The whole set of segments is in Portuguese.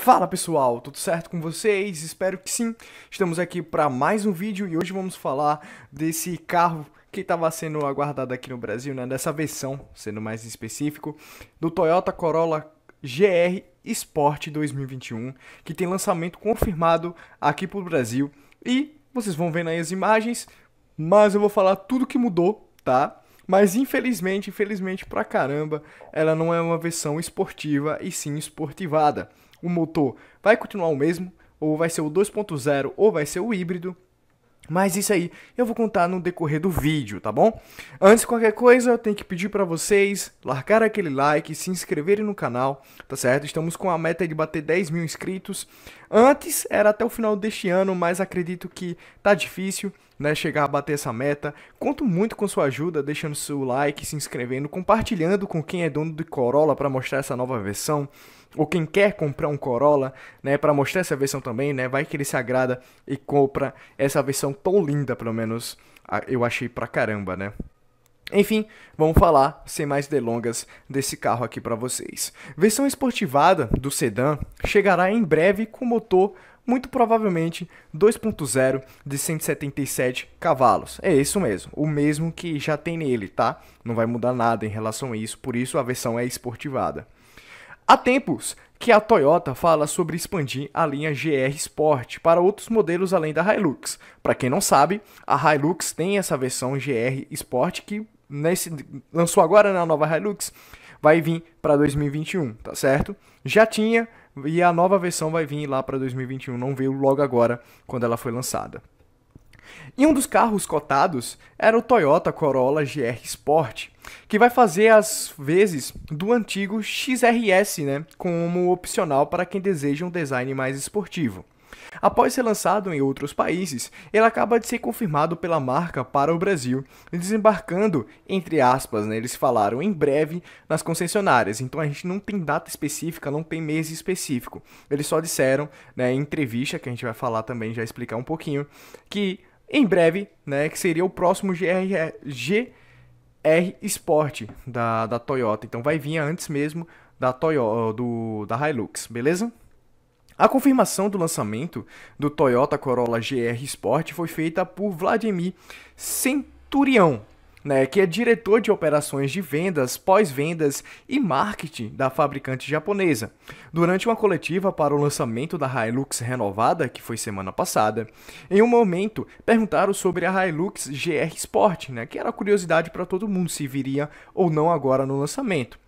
Fala pessoal, tudo certo com vocês? Espero que sim. Estamos aqui para mais um vídeo e hoje vamos falar desse carro que estava sendo aguardado aqui no Brasil, né? Dessa versão, sendo mais específico, do Toyota Corolla GR Sport 2021, que tem lançamento confirmado aqui para o Brasil. E vocês vão vendo aí as imagens, mas eu vou falar tudo que mudou, tá? Mas infelizmente, infelizmente pra caramba, ela não é uma versão esportiva e sim esportivada o motor vai continuar o mesmo, ou vai ser o 2.0, ou vai ser o híbrido. Mas isso aí eu vou contar no decorrer do vídeo, tá bom? Antes de qualquer coisa, eu tenho que pedir para vocês largar aquele like, se inscreverem no canal, tá certo? Estamos com a meta de bater 10 mil inscritos. Antes era até o final deste ano, mas acredito que tá difícil né, chegar a bater essa meta. Conto muito com sua ajuda, deixando seu like, se inscrevendo, compartilhando com quem é dono do Corolla para mostrar essa nova versão ou quem quer comprar um Corolla, né, para mostrar essa versão também, né, vai que ele se agrada e compra essa versão tão linda, pelo menos eu achei pra caramba, né? Enfim, vamos falar sem mais delongas desse carro aqui para vocês. Versão esportivada do sedã chegará em breve com motor muito provavelmente 2.0 de 177 cavalos. É isso mesmo, o mesmo que já tem nele, tá? Não vai mudar nada em relação a isso, por isso a versão é esportivada. Há tempos que a Toyota fala sobre expandir a linha GR Sport para outros modelos além da Hilux. Para quem não sabe, a Hilux tem essa versão GR Sport que nesse, lançou agora na nova Hilux, vai vir para 2021, tá certo? Já tinha e a nova versão vai vir lá para 2021, não veio logo agora quando ela foi lançada. E um dos carros cotados era o Toyota Corolla GR Sport, que vai fazer as vezes do antigo XRS, né, como opcional para quem deseja um design mais esportivo. Após ser lançado em outros países, ele acaba de ser confirmado pela marca para o Brasil, desembarcando, entre aspas, né, eles falaram em breve nas concessionárias. Então a gente não tem data específica, não tem mês específico. Eles só disseram, né, em entrevista que a gente vai falar também, já explicar um pouquinho, que em breve, né, que seria o próximo GR, GR Sport da, da Toyota. Então vai vir antes mesmo da do da Hilux, beleza? A confirmação do lançamento do Toyota Corolla GR Sport foi feita por Vladimir Centurião, né, que é diretor de operações de vendas, pós-vendas e marketing da fabricante japonesa. Durante uma coletiva para o lançamento da Hilux renovada, que foi semana passada, em um momento perguntaram sobre a Hilux GR Sport, né, que era curiosidade para todo mundo se viria ou não agora no lançamento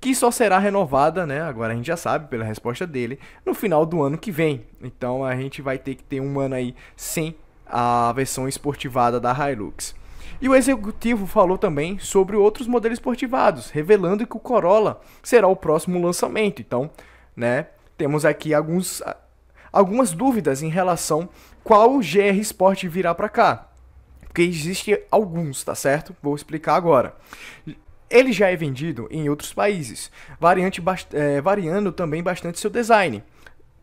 que só será renovada, né? Agora a gente já sabe pela resposta dele, no final do ano que vem. Então a gente vai ter que ter um ano aí sem a versão esportivada da Hilux. E o executivo falou também sobre outros modelos esportivados, revelando que o Corolla será o próximo lançamento. Então, né, temos aqui alguns, algumas dúvidas em relação qual GR Sport virá para cá. Porque existe alguns, tá certo? Vou explicar agora. Ele já é vendido em outros países, é, variando também bastante seu design.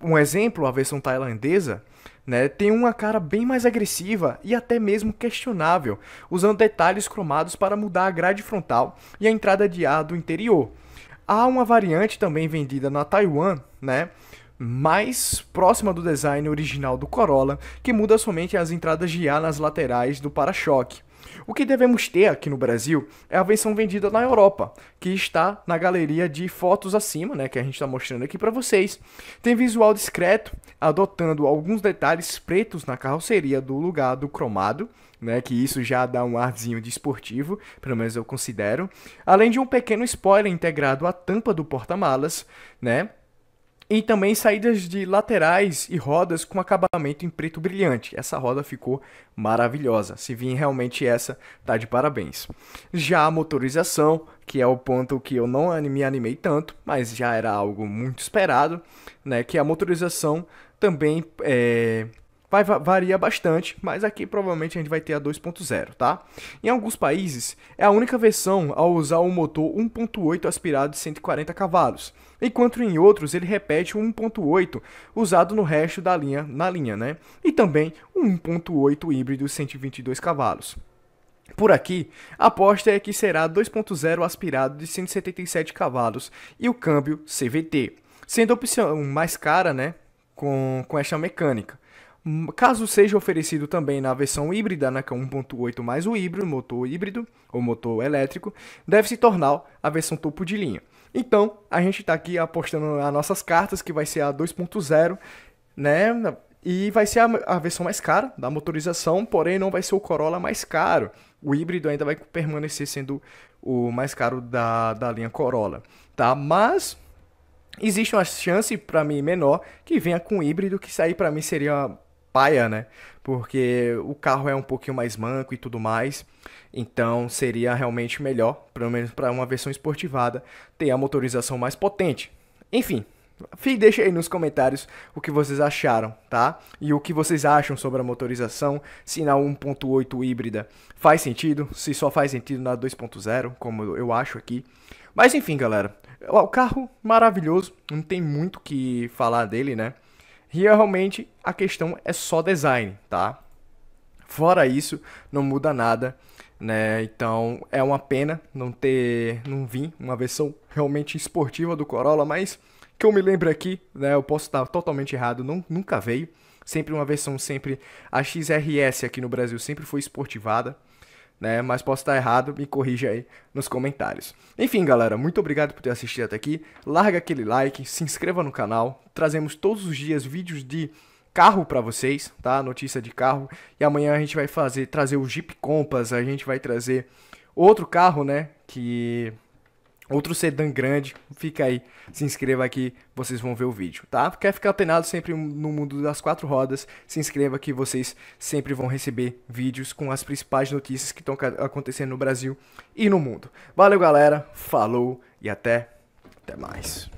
Um exemplo, a versão tailandesa, né, tem uma cara bem mais agressiva e até mesmo questionável, usando detalhes cromados para mudar a grade frontal e a entrada de ar do interior. Há uma variante também vendida na Taiwan, né, mais próxima do design original do Corolla, que muda somente as entradas de ar nas laterais do para-choque. O que devemos ter aqui no Brasil é a versão vendida na Europa, que está na galeria de fotos acima, né, que a gente está mostrando aqui para vocês. Tem visual discreto, adotando alguns detalhes pretos na carroceria do lugar do cromado, né, que isso já dá um arzinho de esportivo, pelo menos eu considero. Além de um pequeno spoiler integrado à tampa do porta-malas, né, e também saídas de laterais e rodas com acabamento em preto brilhante. Essa roda ficou maravilhosa. Se vir realmente essa, tá de parabéns. Já a motorização, que é o ponto que eu não me animei tanto, mas já era algo muito esperado, né? Que a motorização também é, vai varia bastante, mas aqui provavelmente a gente vai ter a 2.0, tá? Em alguns países, é a única versão a usar o motor 1.8 aspirado de 140 cavalos, enquanto em outros ele repete o 1.8 usado no resto da linha, na linha, né? E também o 1.8 híbrido de 122 cavalos. Por aqui, a aposta é que será 2.0 aspirado de 177 cavalos e o câmbio CVT, sendo a opção mais cara, né, com, com esta mecânica. Caso seja oferecido também na versão híbrida, né, que é 1.8 mais o híbrido, motor híbrido ou motor elétrico, deve se tornar a versão topo de linha. Então, a gente está aqui apostando as nossas cartas, que vai ser a 2.0, né? E vai ser a, a, versão mais cara da motorização, porém não vai ser o Corolla mais caro. O híbrido ainda vai permanecer sendo o mais caro da, da linha Corolla, tá? Mas existe uma chance para mim menor que venha com híbrido, que isso aí para mim seria paia, né? Porque o carro é um pouquinho mais manco e tudo mais. Então seria realmente melhor, pelo menos para uma versão esportivada, ter a motorização mais potente. Enfim, Deixa aí nos comentários o que vocês acharam, tá? E o que vocês acham sobre a motorização, se na 1.8 híbrida faz sentido, se só faz sentido na 2.0, como eu acho aqui. Mas enfim, galera, o carro maravilhoso, não tem muito o que falar dele, né? É realmente a questão é só design, tá? Fora isso, não muda nada, né? Então é uma pena não ter, não vir uma versão realmente esportiva do Corolla, mas que eu me lembro aqui, né? Eu posso estar totalmente errado, não, nunca veio. Sempre uma versão sempre a XRS aqui no Brasil sempre foi esportivada né? Mas posso estar errado, me corrija aí nos comentários. Enfim, galera, muito obrigado por ter assistido até aqui. Larga aquele like, se inscreva no canal. Trazemos todos os dias vídeos de carro para vocês, tá? Notícia de carro. E amanhã a gente vai fazer trazer o Jeep Compass, a gente vai trazer outro carro, né, que Outro sedã grande, fica aí, se inscreva aqui, vocês vão ver o vídeo, tá? Quer ficar atenado sempre no mundo das quatro rodas, se inscreva que vocês sempre vão receber vídeos com as principais notícias que estão acontecendo no Brasil e no mundo. Valeu, galera, falou e até, até mais.